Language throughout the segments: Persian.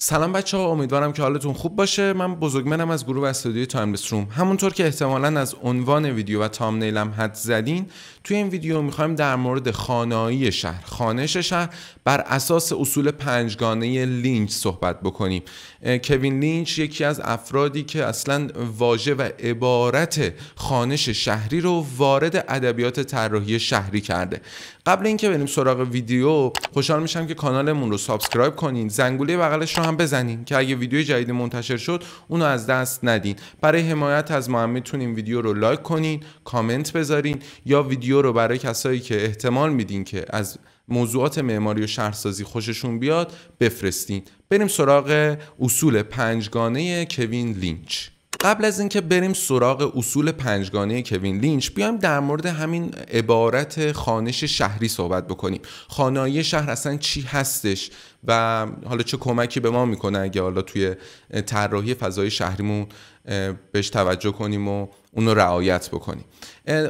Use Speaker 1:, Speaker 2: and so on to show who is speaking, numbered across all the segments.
Speaker 1: سلام بچه ها امیدوارم که حالتون خوب باشه من بزرگمنم از گروه استودیو تایم بستروم همونطور که احتمالا از عنوان ویدیو و تامنیلم حد زدین توی این ویدیو میخوایم در مورد خانایی شهر خانش شهر بر اساس اصول پنجگانه لینچ صحبت بکنیم کوین لینچ یکی از افرادی که اصلا واژه و عبارت خانش شهری رو وارد ادبیات طراحی شهری کرده قبل اینکه بریم سراغ ویدیو خوشحال میشم که کانالمون رو سابسکرایب کنین زنگوله بغلش رو هم بزنین که اگه ویدیو جدید منتشر شد اونو از دست ندین برای حمایت از ما هم میتونین ویدیو رو لایک کنین کامنت بذارین یا ویدیو رو برای کسایی که احتمال میدین که از موضوعات معماری و شهرسازی خوششون بیاد بفرستین بریم سراغ اصول پنجگانه کوین لینچ قبل از اینکه بریم سراغ اصول پنجگانه کوین لینچ بیایم در مورد همین عبارت خانش شهری صحبت بکنیم خانایی شهر اصلا چی هستش و حالا چه کمکی به ما میکنه اگه حالا توی طراحی فضای شهریمون بهش توجه کنیم و اونو رعایت بکنیم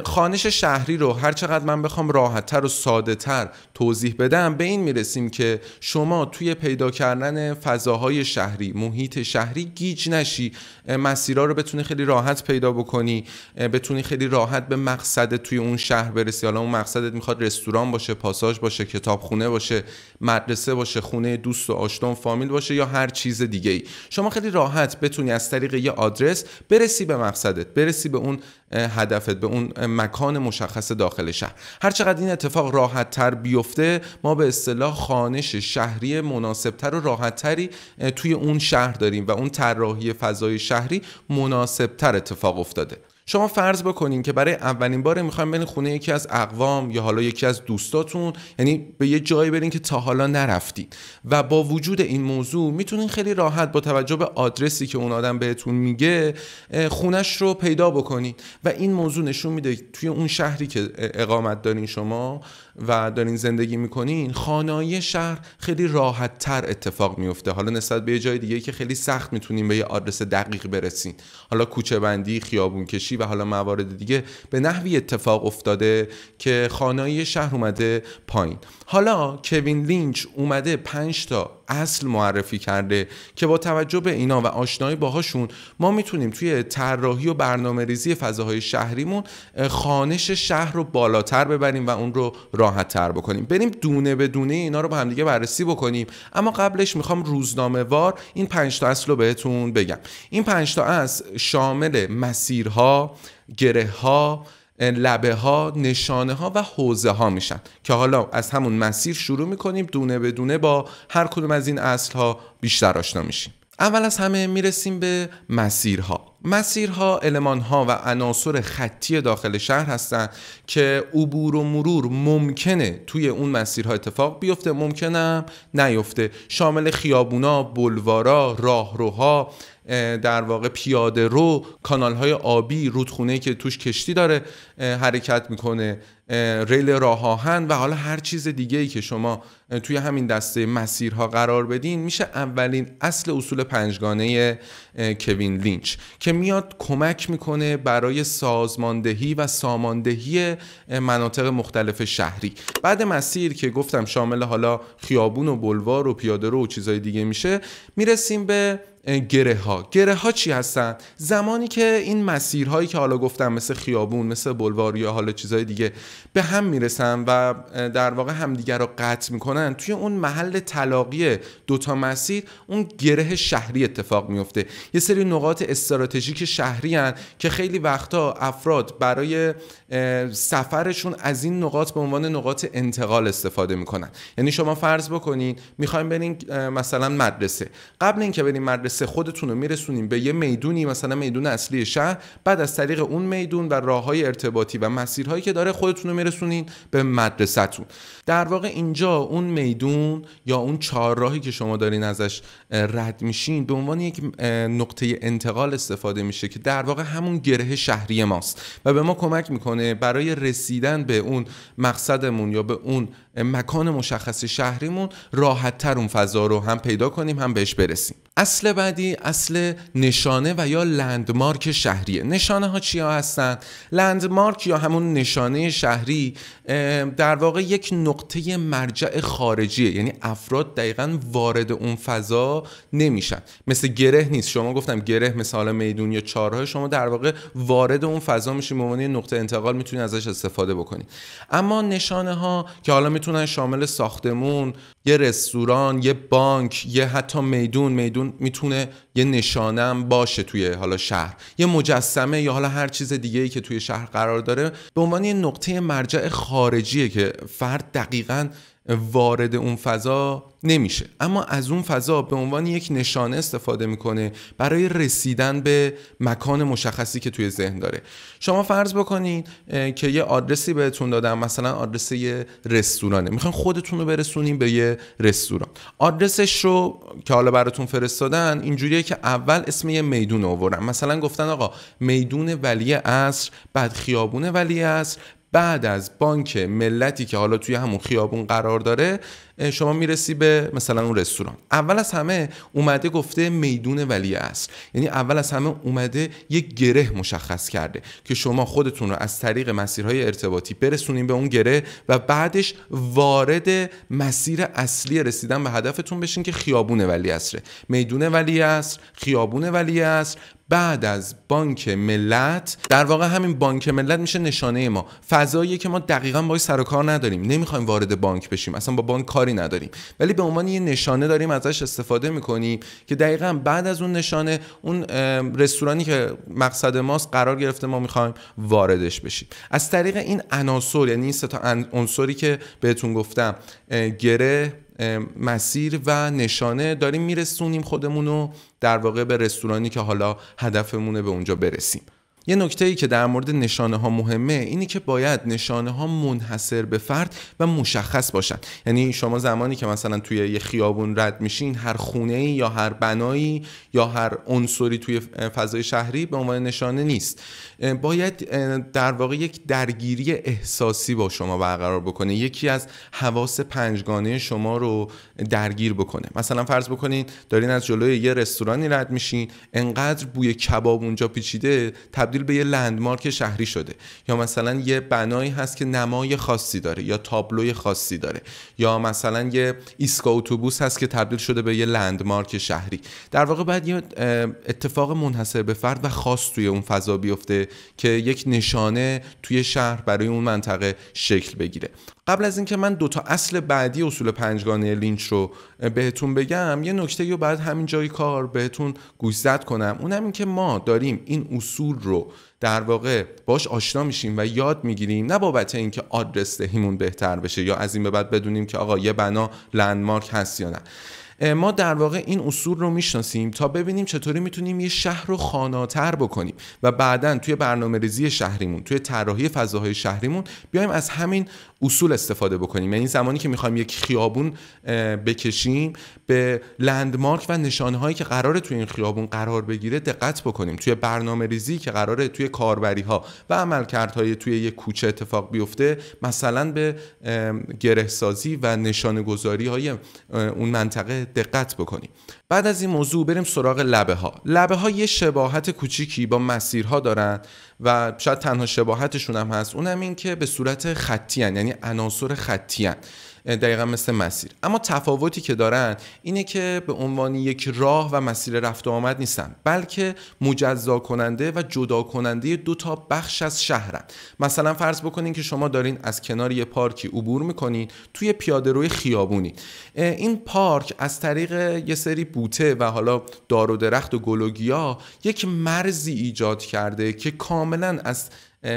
Speaker 1: خانش شهری رو هر چقدر من بخوام راحتتر و ساده تر توضیح بدم به این میرسیم که شما توی پیدا کردن فضاهای شهری محیط شهری گیج نشی مسیرها رو بتونی خیلی راحت پیدا بکنی بتونی خیلی راحت به مقصد توی اون شهر برسی حالا اون مقصدت میخواد رستوران باشه پاساژ باشه کتابخونه باشه مدرسه باشه خونه دوست و آشنا فامیل باشه یا هر چیز دیگه ای شما خیلی راحت بتونی از طریق یه آدرس برسی به مقصدت برسی به اون هدفت به اون مکان مشخص داخل شهر هر این اتفاق راحت تر بیفته ما به اصطلاح خانش شهری مناسبتر و راحت تری توی اون شهر داریم و اون طراحی فضای شهری مناسبتر اتفاق افتاده شما فرض بکنین که برای اولین بار میخوایم برین خونه یکی از اقوام یا حالا یکی از دوستاتون یعنی به یه جایی برین که تا حالا نرفتید و با وجود این موضوع میتونین خیلی راحت با توجه به آدرسی که اون آدم بهتون میگه خونش رو پیدا بکنید و این موضوع نشون میده توی اون شهری که اقامت دارین شما و دارین زندگی میکنین خانایی شهر خیلی راحت تر اتفاق میفته حالا نسبت به یه جای دیگه که خیلی سخت میتونین به یه آدرس دقیق برسین حالا کوچه بندی خیابون کشی و حالا موارد دیگه به نحوی اتفاق افتاده که خانایی شهر اومده پایین حالا کوین لینچ اومده 5 تا اصل معرفی کرده که با توجه به اینا و آشنایی باهاشون ما میتونیم توی طراحی و برنامه ریزی فضاهای شهریمون خانش شهر رو بالاتر ببریم و اون رو راحت تر بکنیم بریم دونه به دونه اینا رو با همدیگه بررسی بکنیم اما قبلش میخوام روزنامه وار این پنج تا اصل رو بهتون بگم این پنج تا اصل شامل مسیرها گره ها لبه ها نشانه ها و حوزه ها میشن که حالا از همون مسیر شروع میکنیم دونه به دونه با هر کدوم از این اصل ها بیشتر آشنا میشیم اول از همه میرسیم به مسیرها مسیرها ها و عناصر خطی داخل شهر هستند که عبور و مرور ممکنه توی اون مسیرها اتفاق بیفته ممکنم نیفته شامل خیابونا، بلوارا، راهروها در واقع پیاده رو کانال های آبی رودخونه که توش کشتی داره حرکت میکنه ریل راه آهن و حالا هر چیز دیگه ای که شما توی همین دسته مسیرها قرار بدین میشه اولین اصل اصول پنجگانه کوین لینچ که میاد کمک میکنه برای سازماندهی و ساماندهی مناطق مختلف شهری بعد مسیر که گفتم شامل حالا خیابون و بلوار و پیاده رو و چیزهای دیگه میشه میرسیم به گره ها گره ها چی هستن زمانی که این مسیرهایی که حالا گفتم مثل خیابون مثل بلوار یا حالا چیزهای دیگه به هم میرسن و در واقع همدیگر رو قطع میکنن توی اون محل تلاقی دوتا مسیر اون گره شهری اتفاق میفته یه سری نقاط استراتژیک شهری هن که خیلی وقتا افراد برای سفرشون از این نقاط به عنوان نقاط انتقال استفاده میکنن یعنی شما فرض بکنید میخوایم برین مثلا مدرسه قبل اینکه برین مدرسه خودتون رو میرسونیم به یه میدونی مثلا میدون اصلی شهر بعد از طریق اون میدون و راه های ارتباطی و مسیرهایی که داره خودتون رو میرسونین به مدرسهتون در واقع اینجا اون میدون یا اون چهارراهی که شما دارین ازش رد میشین به عنوان یک نقطه انتقال استفاده میشه که در واقع همون گره شهری ماست و به ما کمک میکنه برای رسیدن به اون مقصدمون یا به اون مکان مشخص شهریمون راحت تر اون فضا رو هم پیدا کنیم هم بهش برسیم اصل بعدی اصل نشانه و یا لندمارک شهریه نشانه ها چیا هستن لندمارک یا همون نشانه شهری در واقع یک نقطه مرجع خارجیه یعنی افراد دقیقا وارد اون فضا نمیشن مثل گره نیست شما گفتم گره مثال میدون یا چارهای شما در واقع وارد اون فضا میشین به نقطه انتقال میتونید ازش استفاده بکنید اما نشانه ها که حالا میتونن شامل ساختمون یه رستوران یه بانک یه حتی میدون میدون میتونه یه نشانم باشه توی حالا شهر یه مجسمه یا حالا هر چیز دیگه ای که توی شهر قرار داره به عنوان یه نقطه مرجع خارجیه که فرد دقیقاً وارد اون فضا نمیشه اما از اون فضا به عنوان یک نشانه استفاده میکنه برای رسیدن به مکان مشخصی که توی ذهن داره شما فرض بکنید که یه آدرسی بهتون دادم مثلا آدرس یه رستورانه میخوان خودتون رو برسونیم به یه رستوران آدرسش رو که حالا براتون فرستادن اینجوریه که اول اسم یه میدون آورن مثلا گفتن آقا میدون ولی اصر بعد خیابون ولی اصر بعد از بانک ملتی که حالا توی همون خیابون قرار داره شما میرسی به مثلا اون رستوران اول از همه اومده گفته میدون ولی اصر یعنی اول از همه اومده یک گره مشخص کرده که شما خودتون رو از طریق مسیرهای ارتباطی برسونین به اون گره و بعدش وارد مسیر اصلی رسیدن به هدفتون بشین که خیابون ولی اصره میدون ولی اصر خیابون ولی اصر بعد از بانک ملت در واقع همین بانک ملت میشه نشانه ما فضایی که ما دقیقا با سر و کار نداریم نمیخوایم وارد بانک بشیم اصلا با بانک کاری نداریم ولی به عنوان یه نشانه داریم ازش استفاده میکنیم که دقیقا بعد از اون نشانه اون رستورانی که مقصد ماست قرار گرفته ما میخوایم واردش بشیم از طریق این عناصر یعنی این سه تا عنصری که بهتون گفتم گره مسیر و نشانه داریم میرسونیم خودمون رو در واقع به رستورانی که حالا هدفمونه به اونجا برسیم یه نکته ای که در مورد نشانه ها مهمه اینه که باید نشانه ها منحصر به فرد و مشخص باشن یعنی شما زمانی که مثلا توی یه خیابون رد میشین هر خونه ای یا هر بنایی یا هر عنصری توی فضای شهری به عنوان نشانه نیست باید در واقع یک درگیری احساسی با شما برقرار بکنه یکی از حواس پنجگانه شما رو درگیر بکنه مثلا فرض بکنین دارین از جلوی یه رستورانی رد میشین انقدر بوی کباب اونجا پیچیده تبدیل به یه لندمارک شهری شده یا مثلا یه بنایی هست که نمای خاصی داره یا تابلوی خاصی داره یا مثلا یه ایستگاه اتوبوس هست که تبدیل شده به یه لندمارک شهری در واقع باید یه اتفاق منحصر به فرد و خاص توی اون فضا بیفته که یک نشانه توی شهر برای اون منطقه شکل بگیره قبل از اینکه من دوتا اصل بعدی اصول پنجگانه لینچ رو بهتون بگم یه نکته رو بعد همین جایی کار بهتون گوشزد کنم اونم این که ما داریم این اصول رو در واقع باش آشنا میشیم و یاد میگیریم نه بابت اینکه آدرس دهیمون بهتر بشه یا از این به بعد بدونیم که آقا یه بنا لندمارک هست یا نه ما در واقع این اصول رو میشناسیم تا ببینیم چطوری میتونیم یه شهر رو خاناتر بکنیم و بعدا توی برنامه ریزی شهریمون توی طراحی فضاهای شهریمون بیایم از همین اصول استفاده بکنیم یعنی زمانی که میخوایم یک خیابون بکشیم به لندمارک و نشانهایی که قراره توی این خیابون قرار بگیره دقت بکنیم توی برنامه ریزی که قراره توی کاربری ها و عملکردهای توی یک کوچه اتفاق بیفته مثلا به گرهسازی و گذاری های اون منطقه دقت بکنیم بعد از این موضوع بریم سراغ لبه ها لبه ها یه شباهت کوچیکی با مسیرها دارن و شاید تنها شباهتشون هم هست اونم این که به صورت خطی هن. یعنی عناصر خطی هن. دقیقا مثل مسیر اما تفاوتی که دارن اینه که به عنوان یک راه و مسیر رفت و آمد نیستن بلکه مجزا کننده و جدا کننده دو تا بخش از شهرن مثلا فرض بکنین که شما دارین از کنار یه پارکی عبور میکنین توی پیاده روی خیابونی این پارک از طریق یه سری بوته و حالا دار و درخت و گل یک مرزی ایجاد کرده که کاملا از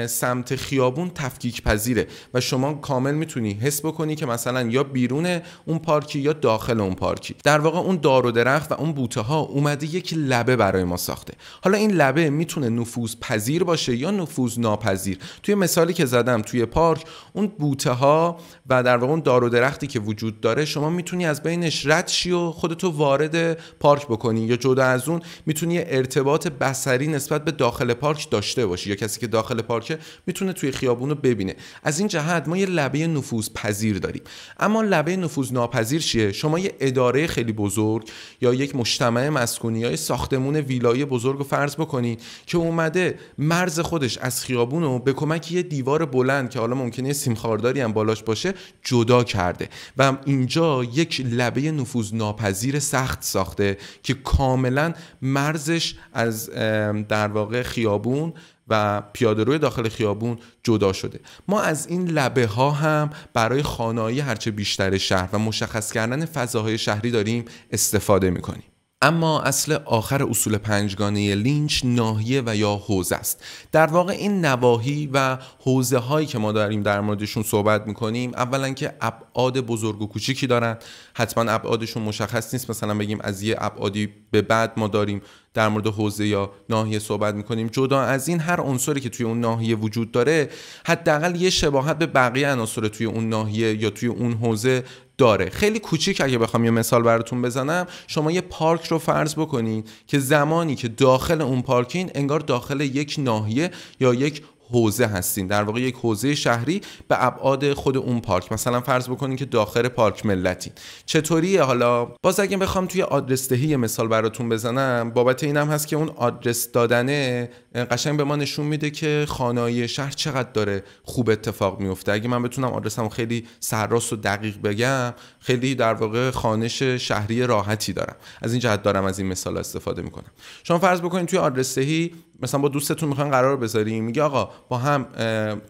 Speaker 1: سمت خیابون تفکیک پذیره و شما کامل میتونی حس بکنی که مثلا یا بیرون اون پارکی یا داخل اون پارکی در واقع اون دار و درخت و اون بوته ها اومده یک لبه برای ما ساخته حالا این لبه میتونه نفوذ پذیر باشه یا نفوذ ناپذیر توی مثالی که زدم توی پارک اون بوته ها و در واقع اون دار و درختی که وجود داره شما میتونی از بینش رد شی و خودتو وارد پارک بکنی یا جدا از اون میتونی ارتباط بصری نسبت به داخل پارک داشته باشی یا کسی که داخل پارکه میتونه توی خیابون رو ببینه از این جهت ما یه لبه نفوذ پذیر داریم اما لبه نفوذ ناپذیر چیه شما یه اداره خیلی بزرگ یا یک مجتمع مسکونی یا ساختمون ویلایی بزرگ رو فرض بکنید که اومده مرز خودش از خیابون رو به کمک یه دیوار بلند که حالا ممکنه سیمخارداری هم بالاش باشه جدا کرده و اینجا یک لبه نفوذ ناپذیر سخت ساخته که کاملا مرزش از در واقع خیابون و پیاده روی داخل خیابون جدا شده ما از این لبه ها هم برای خانایی هرچه بیشتر شهر و مشخص کردن فضاهای شهری داریم استفاده میکنیم اما اصل آخر اصول پنجگانه لینچ ناحیه و یا حوزه است در واقع این نواحی و حوزه هایی که ما داریم در موردشون صحبت میکنیم اولا که ابعاد بزرگ و کوچیکی دارن حتما ابعادشون مشخص نیست مثلا بگیم از یه ابعادی به بعد ما داریم در مورد حوزه یا ناحیه صحبت میکنیم جدا از این هر عنصری که توی اون ناحیه وجود داره حداقل یه شباهت به بقیه عناصر توی اون ناحیه یا توی اون حوزه داره خیلی کوچیک اگه بخوام یه مثال براتون بزنم شما یه پارک رو فرض بکنید که زمانی که داخل اون پارکین انگار داخل یک ناحیه یا یک حوزه هستین در واقع یک حوزه شهری به ابعاد خود اون پارک مثلا فرض بکنین که داخل پارک ملتی چطوریه حالا باز اگه بخوام توی آدرس دهی مثال براتون بزنم بابت اینم هست که اون آدرس دادن قشنگ به ما نشون میده که خانایی شهر چقدر داره خوب اتفاق میفته اگه من بتونم آدرسمو خیلی سرراست و دقیق بگم خیلی در واقع خانش شهری راحتی دارم از این جهت دارم از این مثال استفاده میکنم شما فرض بکنید توی آدرس دهی مثلا با دوستتون میخوان قرار بذاریم میگه آقا با هم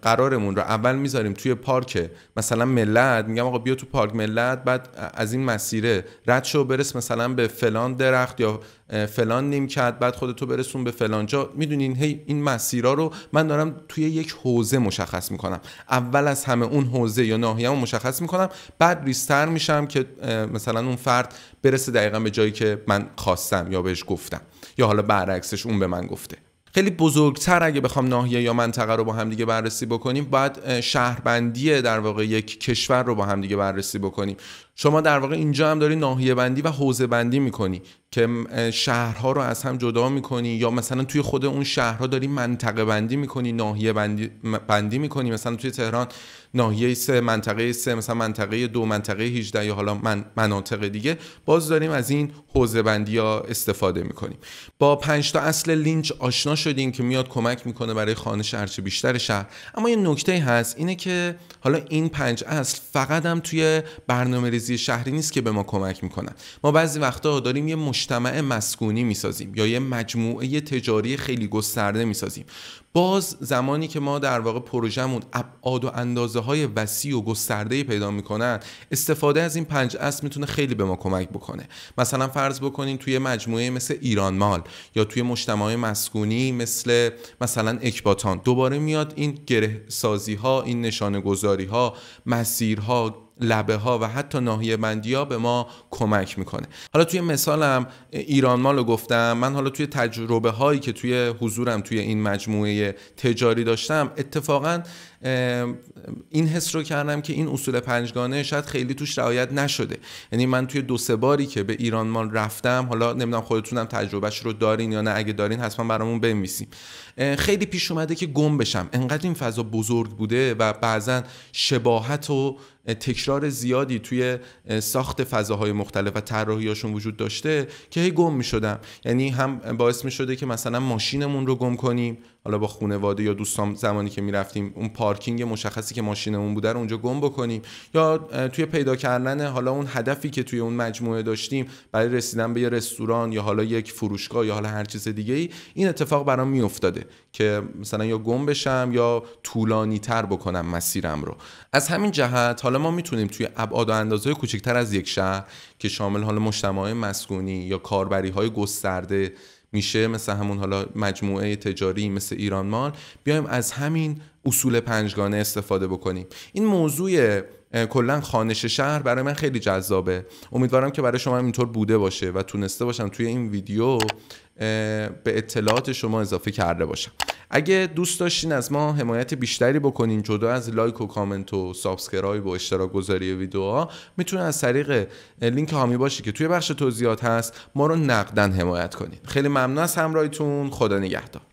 Speaker 1: قرارمون رو اول میذاریم توی پارک مثلا ملت میگم آقا بیا تو پارک ملت بعد از این مسیره رد شو برس مثلا به فلان درخت یا فلان کرد بعد خودتو برسون به فلان جا میدونین هی این مسیرها رو من دارم توی یک حوزه مشخص میکنم اول از همه اون حوزه یا رو مشخص میکنم بعد ریستر میشم که مثلا اون فرد برسه دقیقا به جایی که من خواستم یا بهش گفتم یا حالا برعکسش اون به من گفته خیلی بزرگتر اگه بخوام ناحیه یا منطقه رو با هم دیگه بررسی بکنیم باید شهربندی در واقع یک کشور رو با هم دیگه بررسی بکنیم شما در واقع اینجا هم داری ناحیه بندی و حوزه بندی میکنی که شهرها رو از هم جدا میکنی یا مثلا توی خود اون شهرها داری منطقه بندی میکنی ناحیه بندی, بندی میکنی مثلا توی تهران ناحیه سه منطقه سه مثلا منطقه دو منطقه 18 یا حالا من مناطق دیگه باز داریم از این حوزه بندی ها استفاده میکنیم با پنج تا اصل لینچ آشنا شدیم که میاد کمک میکنه برای خانش هرچه بیشتر شهر اما یه نکته هست اینه که حالا این پنج اصل فقط هم توی برنامه شهری نیست که به ما کمک میکنن ما بعضی وقتا داریم یه مجتمع مسکونی میسازیم یا یه مجموعه تجاری خیلی گسترده میسازیم باز زمانی که ما در واقع پروژهمون ابعاد و اندازه های وسیع و گسترده پیدا میکنن استفاده از این پنج اصل میتونه خیلی به ما کمک بکنه مثلا فرض بکنین توی مجموعه مثل ایران مال یا توی مجتمع مسکونی مثل مثلا اکباتان دوباره میاد این گره ها این نشانه گذاری ها مسیرها لبه ها و حتی ناحیه بندی ها به ما کمک میکنه حالا توی مثالم ایران مالو گفتم من حالا توی تجربه هایی که توی حضورم توی این مجموعه تجاری داشتم اتفاقا این حس رو کردم که این اصول پنجگانه شاید خیلی توش رعایت نشده یعنی من توی دو سه باری که به ایران مال رفتم حالا نمیدونم خودتونم تجربهش رو دارین یا نه اگه دارین حتما برامون بنویسیم خیلی پیش اومده که گم بشم انقدر این فضا بزرگ بوده و بعضا شباهت و تکرار زیادی توی ساخت فضاهای مختلف و طراحیاشون وجود داشته که هی گم می شدم یعنی هم باعث می شده که مثلا ماشینمون رو گم کنیم حالا با خونواده یا دوستان زمانی که میرفتیم اون پارکینگ مشخصی که ماشینمون بوده رو اونجا گم بکنیم یا توی پیدا کردن حالا اون هدفی که توی اون مجموعه داشتیم برای رسیدن به یه رستوران یا حالا یک فروشگاه یا حالا هر چیز دیگه ای این اتفاق برام میافتاده که مثلا یا گم بشم یا طولانی تر بکنم مسیرم رو از همین جهت حالا ما میتونیم توی ابعاد و اندازه کوچکتر از یک شهر که شامل حالا مجتمع مسکونی یا کاربری های گسترده میشه مثل همون حالا مجموعه تجاری مثل ایران مال بیایم از همین اصول پنجگانه استفاده بکنیم این موضوع کلا خانش شهر برای من خیلی جذابه امیدوارم که برای شما اینطور بوده باشه و تونسته باشم توی این ویدیو به اطلاعات شما اضافه کرده باشم اگه دوست داشتین از ما حمایت بیشتری بکنین جدا از لایک و کامنت و سابسکرایب و اشتراک گذاری ویدیوها میتونه از طریق لینک هامی باشی که توی بخش توضیحات هست ما رو نقدن حمایت کنین خیلی ممنون از همراهیتون خدا نگهدار